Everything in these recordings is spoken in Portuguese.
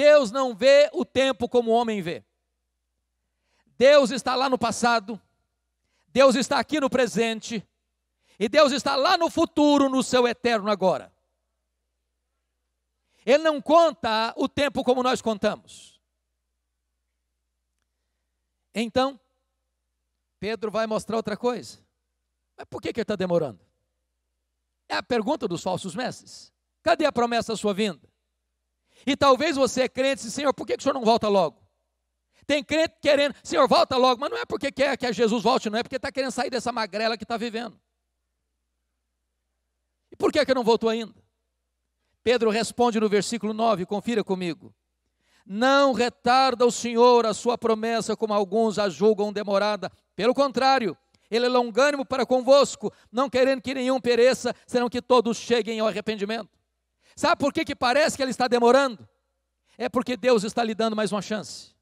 Deus não vê o tempo como o homem vê. Deus está lá no passado, Deus está aqui no presente, e Deus está lá no futuro, no seu eterno agora. Ele não conta o tempo como nós contamos. Então, Pedro vai mostrar outra coisa. Mas por que, que ele está demorando? É a pergunta dos falsos mestres. Cadê a promessa da sua vinda? E talvez você é crente e diz, Senhor, por que, que o Senhor não volta logo? Tem crente querendo, Senhor, volta logo, mas não é porque quer que Jesus volte, não é porque está querendo sair dessa magrela que está vivendo. E por que, que não voltou ainda? Pedro responde no versículo 9, confira comigo. Não retarda o Senhor a sua promessa, como alguns a julgam demorada. Pelo contrário, ele é longânimo para convosco, não querendo que nenhum pereça, senão que todos cheguem ao arrependimento. Sabe por que, que parece que ele está demorando? É porque Deus está lhe dando mais uma chance,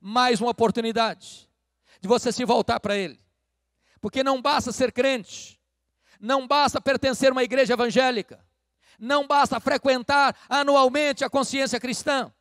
mais uma oportunidade de você se voltar para Ele. Porque não basta ser crente, não basta pertencer a uma igreja evangélica, não basta frequentar anualmente a consciência cristã.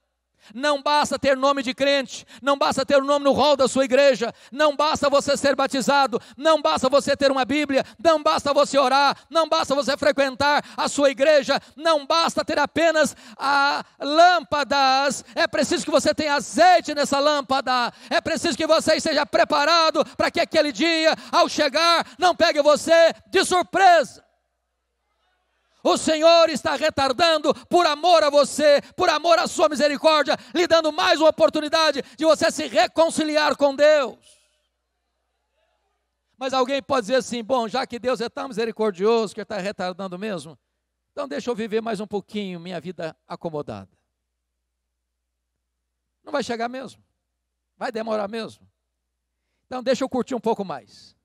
Não basta ter nome de crente, não basta ter o nome no rol da sua igreja, não basta você ser batizado, não basta você ter uma Bíblia, não basta você orar, não basta você frequentar a sua igreja, não basta ter apenas a lâmpadas, é preciso que você tenha azeite nessa lâmpada, é preciso que você esteja preparado para que aquele dia, ao chegar, não pegue você de surpresa. O Senhor está retardando por amor a você, por amor à sua misericórdia, lhe dando mais uma oportunidade de você se reconciliar com Deus. Mas alguém pode dizer assim: bom, já que Deus é tão misericordioso que está retardando mesmo, então deixa eu viver mais um pouquinho minha vida acomodada. Não vai chegar mesmo, vai demorar mesmo. Então deixa eu curtir um pouco mais.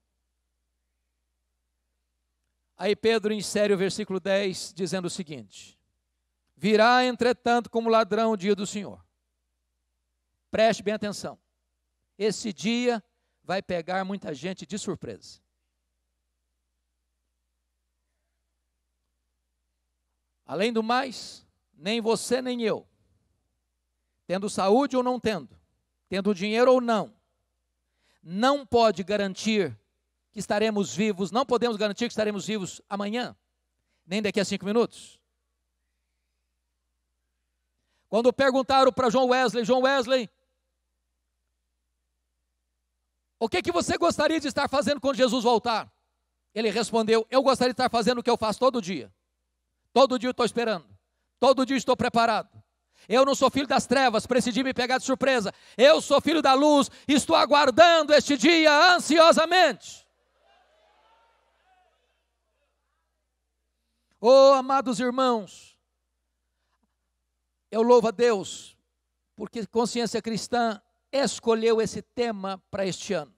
Aí Pedro insere o versículo 10, dizendo o seguinte: Virá, entretanto, como ladrão o dia do Senhor. Preste bem atenção. Esse dia vai pegar muita gente de surpresa. Além do mais, nem você nem eu, tendo saúde ou não tendo, tendo dinheiro ou não, não pode garantir que estaremos vivos, não podemos garantir que estaremos vivos amanhã, nem daqui a cinco minutos. Quando perguntaram para João Wesley, João Wesley, o que, que você gostaria de estar fazendo quando Jesus voltar? Ele respondeu: Eu gostaria de estar fazendo o que eu faço todo dia. Todo dia eu estou esperando. Todo dia estou preparado. Eu não sou filho das trevas para me pegar de surpresa. Eu sou filho da luz. Estou aguardando este dia ansiosamente. Oh, amados irmãos, eu louvo a Deus, porque Consciência Cristã escolheu esse tema para este ano.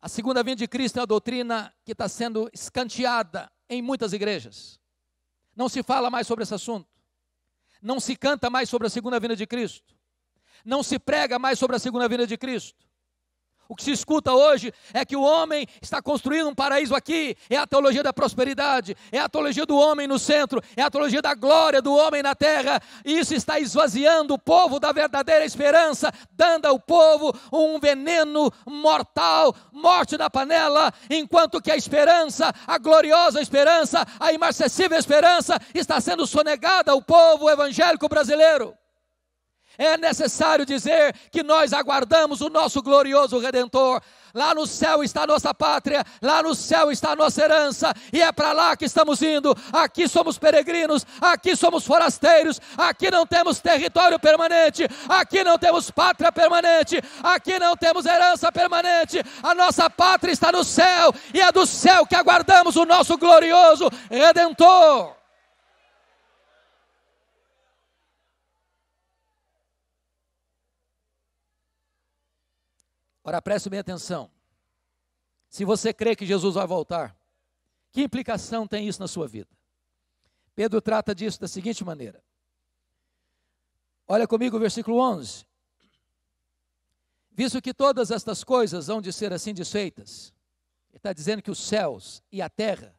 A segunda vinda de Cristo é uma doutrina que está sendo escanteada em muitas igrejas. Não se fala mais sobre esse assunto. Não se canta mais sobre a segunda vinda de Cristo. Não se prega mais sobre a segunda vinda de Cristo. O que se escuta hoje é que o homem está construindo um paraíso aqui. É a teologia da prosperidade, é a teologia do homem no centro, é a teologia da glória do homem na terra. Isso está esvaziando o povo da verdadeira esperança, dando ao povo um veneno mortal, morte na panela, enquanto que a esperança, a gloriosa esperança, a imarcessível esperança está sendo sonegada ao povo evangélico brasileiro. É necessário dizer que nós aguardamos o nosso glorioso Redentor. Lá no céu está nossa pátria, lá no céu está nossa herança, e é para lá que estamos indo. Aqui somos peregrinos, aqui somos forasteiros, aqui não temos território permanente, aqui não temos pátria permanente, aqui não temos herança permanente. A nossa pátria está no céu, e é do céu que aguardamos o nosso glorioso Redentor. Ora, preste bem atenção. Se você crê que Jesus vai voltar, que implicação tem isso na sua vida? Pedro trata disso da seguinte maneira. Olha comigo o versículo 11. Visto que todas estas coisas hão de ser assim desfeitas, ele está dizendo que os céus e a terra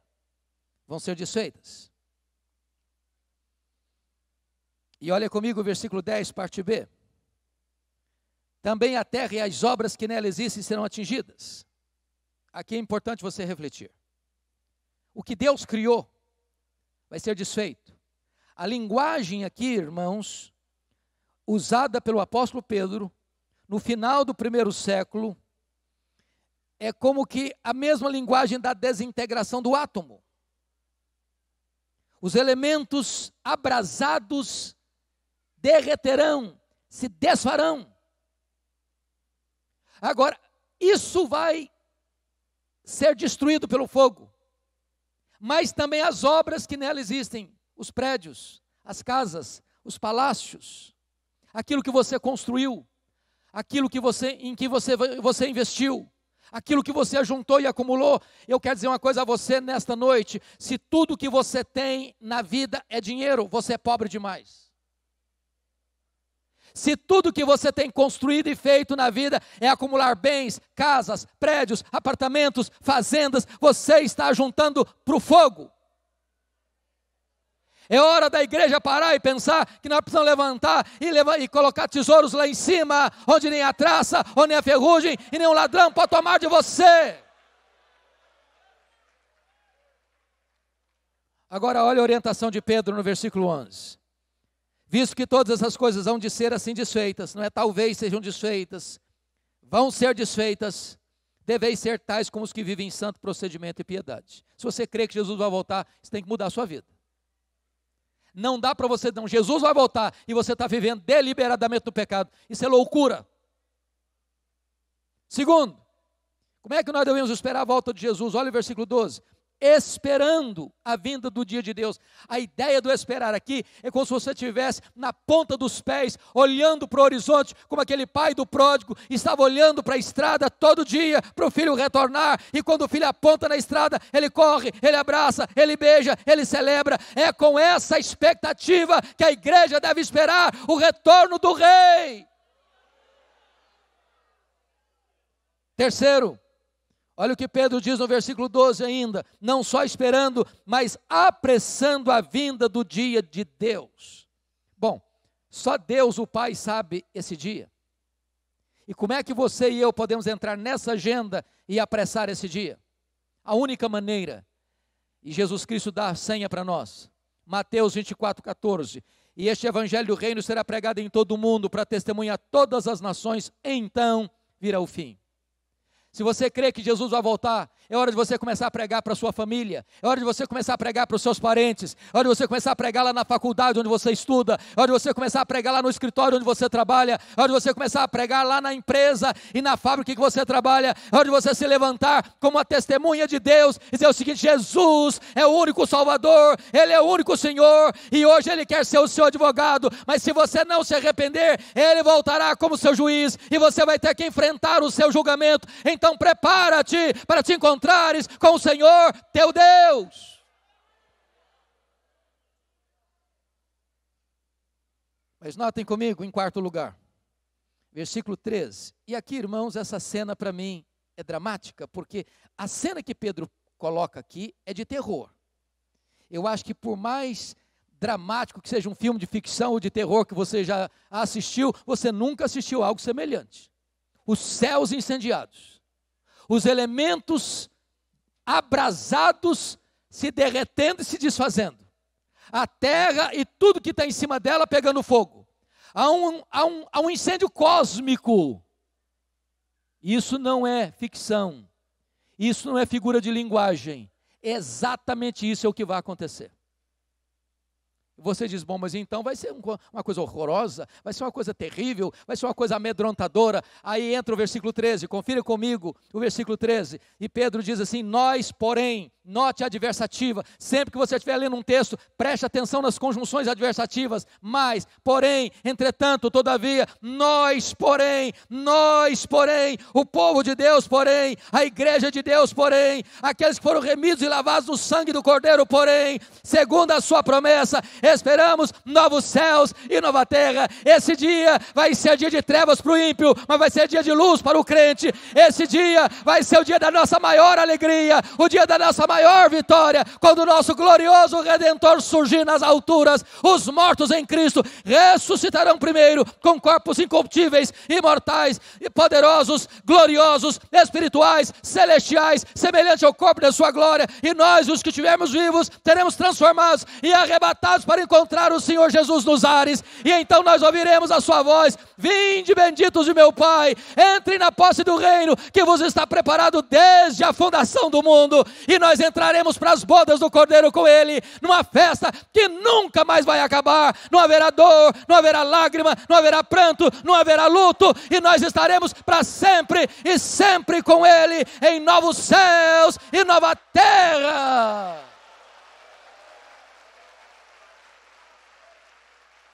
vão ser desfeitas. E olha comigo o versículo 10, parte B. Também a terra e as obras que nela existem serão atingidas. Aqui é importante você refletir. O que Deus criou vai ser desfeito. A linguagem aqui, irmãos, usada pelo apóstolo Pedro no final do primeiro século, é como que a mesma linguagem da desintegração do átomo. Os elementos abrasados derreterão, se desfarão. Agora, isso vai ser destruído pelo fogo, mas também as obras que nela existem, os prédios, as casas, os palácios, aquilo que você construiu, aquilo que você, em que você, você investiu, aquilo que você juntou e acumulou. Eu quero dizer uma coisa a você nesta noite: se tudo que você tem na vida é dinheiro, você é pobre demais. Se tudo que você tem construído e feito na vida é acumular bens, casas, prédios, apartamentos, fazendas, você está juntando para o fogo. É hora da igreja parar e pensar que nós precisamos levantar e, levar, e colocar tesouros lá em cima, onde nem a traça, onde nem a ferrugem e nem um ladrão pode tomar de você. Agora olha a orientação de Pedro no versículo 11. Visto que todas essas coisas vão de ser assim desfeitas, não é talvez sejam desfeitas, vão ser desfeitas, deveis ser tais como os que vivem em santo procedimento e piedade. Se você crê que Jesus vai voltar, você tem que mudar a sua vida. Não dá para você, não. Jesus vai voltar e você está vivendo deliberadamente no pecado. Isso é loucura. Segundo, como é que nós devemos esperar a volta de Jesus? Olha o versículo 12 esperando a vinda do dia de Deus. A ideia do esperar aqui é como se você estivesse na ponta dos pés, olhando para o horizonte, como aquele pai do pródigo estava olhando para a estrada todo dia para o filho retornar, e quando o filho aponta na estrada, ele corre, ele abraça, ele beija, ele celebra. É com essa expectativa que a igreja deve esperar o retorno do rei. Terceiro, Olha o que Pedro diz no versículo 12 ainda: não só esperando, mas apressando a vinda do dia de Deus. Bom, só Deus, o Pai, sabe esse dia. E como é que você e eu podemos entrar nessa agenda e apressar esse dia? A única maneira, e Jesus Cristo dá a senha para nós, Mateus 24, 14. E este evangelho do reino será pregado em todo o mundo para testemunhar todas as nações, então virá o fim. Se você crê que Jesus vai voltar, é hora de você começar a pregar para sua família, é hora de você começar a pregar para os seus parentes, é hora de você começar a pregar lá na faculdade onde você estuda, é hora de você começar a pregar lá no escritório onde você trabalha, é hora de você começar a pregar lá na empresa e na fábrica que você trabalha, é hora de você se levantar como a testemunha de Deus e dizer o seguinte: Jesus é o único Salvador, Ele é o único Senhor e hoje Ele quer ser o seu advogado, mas se você não se arrepender, Ele voltará como seu juiz e você vai ter que enfrentar o seu julgamento. Então, então prepara-te para te encontrares com o Senhor teu Deus. Mas notem comigo, em quarto lugar, versículo 13. E aqui, irmãos, essa cena para mim é dramática, porque a cena que Pedro coloca aqui é de terror. Eu acho que por mais dramático que seja um filme de ficção ou de terror que você já assistiu, você nunca assistiu algo semelhante. Os céus incendiados os elementos abrasados se derretendo e se desfazendo. A terra e tudo que está em cima dela pegando fogo. Há um, há um, há um incêndio cósmico. Isso não é ficção. Isso não é figura de linguagem. Exatamente isso é o que vai acontecer. Você diz, bom, mas então vai ser uma coisa horrorosa, vai ser uma coisa terrível, vai ser uma coisa amedrontadora. Aí entra o versículo 13, confira comigo o versículo 13. E Pedro diz assim: Nós, porém, note a adversativa. Sempre que você estiver lendo um texto, preste atenção nas conjunções adversativas. Mas, porém, entretanto, todavia, nós, porém, nós, porém, o povo de Deus, porém, a igreja de Deus, porém, aqueles que foram remidos e lavados no sangue do Cordeiro, porém, segundo a sua promessa, esperamos novos céus e nova terra. Esse dia vai ser dia de trevas para o ímpio, mas vai ser dia de luz para o crente. Esse dia vai ser o dia da nossa maior alegria, o dia da nossa maior maior vitória quando o nosso glorioso Redentor surgir nas alturas. Os mortos em Cristo ressuscitarão primeiro com corpos incorruptíveis, imortais, poderosos, gloriosos, espirituais, celestiais, semelhante ao corpo da sua glória. E nós, os que estivermos vivos, teremos transformados e arrebatados para encontrar o Senhor Jesus nos ares. E então nós ouviremos a sua voz: Vinde, benditos de meu Pai, entrem na posse do reino que vos está preparado desde a fundação do mundo. E nós entraremos para as bodas do Cordeiro com Ele, numa festa que nunca mais vai acabar. Não haverá dor, não haverá lágrima, não haverá pranto, não haverá luto, e nós estaremos para sempre e sempre com Ele, em novos céus e nova terra.